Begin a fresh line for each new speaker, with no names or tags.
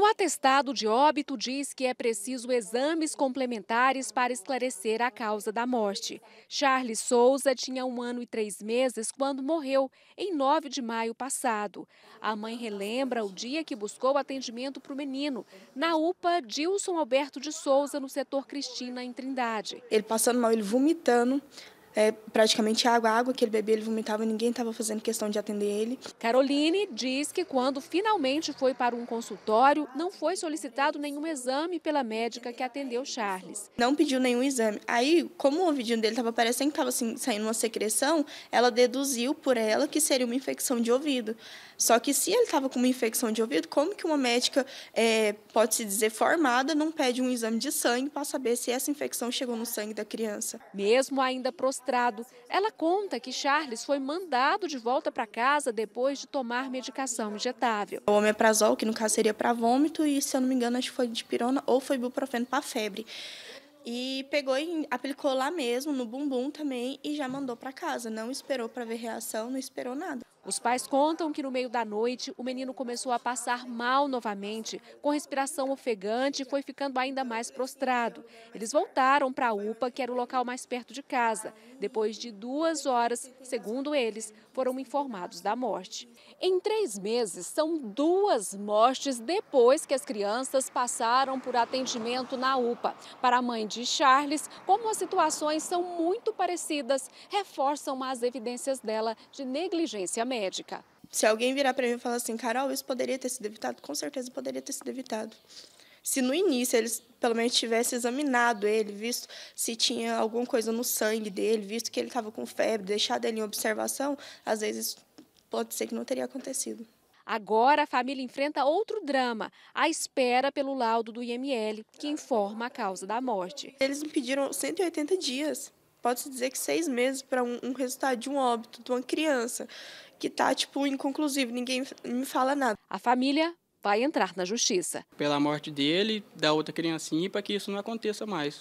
No atestado de óbito, diz que é preciso exames complementares para esclarecer a causa da morte. Charles Souza tinha um ano e três meses quando morreu, em 9 de maio passado. A mãe relembra o dia que buscou atendimento para o menino, na UPA Dilson Alberto de Souza, no setor Cristina, em Trindade.
Ele passando mal, ele vomitando é, praticamente água, água que ele bebia, ele vomitava, ninguém estava fazendo questão de atender ele.
Caroline diz que quando finalmente foi para um consultório, não foi solicitado nenhum exame pela médica que atendeu Charles.
Não pediu nenhum exame. Aí, como o ouvidinho dele estava parecendo que estava assim, saindo uma secreção, ela deduziu por ela que seria uma infecção de ouvido. Só que se ele estava com uma infecção de ouvido, como que uma médica é, pode se dizer formada não pede um exame de sangue para saber se essa infecção chegou no sangue da criança? Mesmo ainda processando registrado. Ela conta que Charles foi mandado
de volta para casa depois de tomar medicação injetável.
O omeprazol, que no caso seria para vômito, e se eu não me engano, acho que foi dipirona ou foi ibuprofeno para febre. E pegou e aplicou lá mesmo, no bumbum também, e já mandou para casa. Não esperou para ver reação, não esperou nada. Os pais contam que no meio da noite o menino começou a passar mal novamente,
com respiração ofegante e foi ficando ainda mais prostrado. Eles voltaram para a UPA, que era o local mais perto de casa. Depois de duas horas, segundo eles, foram informados da morte. Em três meses, são duas mortes depois que as crianças passaram por atendimento na UPA. Para a mãe de Charles, como as situações são muito parecidas, reforçam as evidências dela de
negligência médica. Se alguém virar para mim e falar assim, Carol, isso poderia ter sido evitado, com certeza poderia ter sido evitado. Se no início eles pelo menos tivessem examinado ele, visto se tinha alguma coisa no sangue dele, visto que ele estava com febre, deixado ele em observação, às vezes pode ser que não teria acontecido. Agora a família enfrenta outro drama,
a espera pelo laudo do IML, que informa a causa da morte.
Eles me pediram 180 dias, pode-se dizer que seis meses para um, um resultado de um óbito de uma criança que tá, tipo, inconclusivo, ninguém me fala nada. A família vai entrar na justiça. Pela morte dele, da outra criancinha, para que isso não aconteça mais.